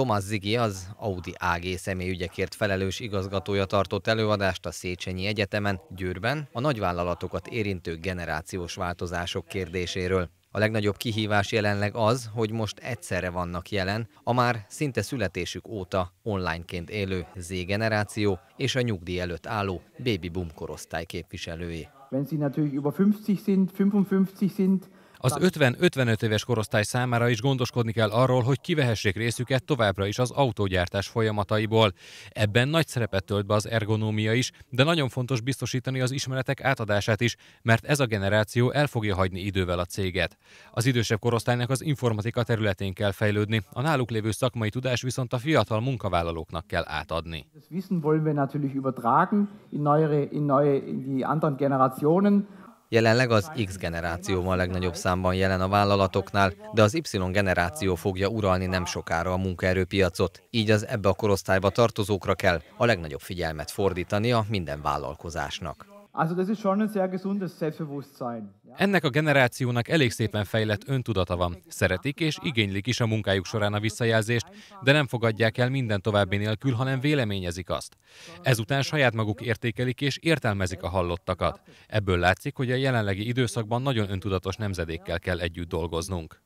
Tomás Zigi az Audi AG személyügyekért felelős igazgatója tartott előadást a Széchenyi Egyetemen, Győrben, a nagyvállalatokat érintő generációs változások kérdéséről. A legnagyobb kihívás jelenleg az, hogy most egyszerre vannak jelen a már szinte születésük óta onlineként élő Z generáció és a nyugdíj előtt álló baby boom korosztály képviselői. Wenn sie natürlich über 50 sind, 55 sind, az 50-55 éves korosztály számára is gondoskodni kell arról, hogy kivehessék részüket továbbra is az autógyártás folyamataiból. Ebben nagy szerepet tölt be az ergonómia is, de nagyon fontos biztosítani az ismeretek átadását is, mert ez a generáció el fogja hagyni idővel a céget. Az idősebb korosztálynak az informatika területén kell fejlődni, a náluk lévő szakmai tudás viszont a fiatal munkavállalóknak kell átadni. Das Wissen wollen wir natürlich übertragen in neue, in neue, in die anderen Generationen. Jelenleg az X generáció van legnagyobb számban jelen a vállalatoknál, de az Y generáció fogja uralni nem sokára a munkaerőpiacot, így az ebbe a korosztályba tartozókra kell a legnagyobb figyelmet fordítania minden vállalkozásnak. Also das ist schon ein sehr gesundes Selbstbewusstsein. Ennek a generációnak elég szépen fejlett öntudata van. Szeretik és igénylik is a munkájuk során a visszajelzést, de nem fogadják el minden további nélkül, hanem véleményezik azt. Ezután saját maguk értékelik és értelmezik a hallottakat. Ebből látszik, hogy a jelenlegi időszakban nagyon öntudatos nemzedékkel kell együtt dolgoznunk.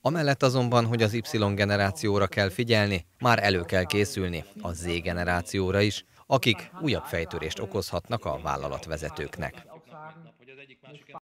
Amellett azonban, hogy az Y generációra kell figyelni, már elő kell készülni, a Z generációra is, akik újabb fejtörést okozhatnak a vállalatvezetőknek.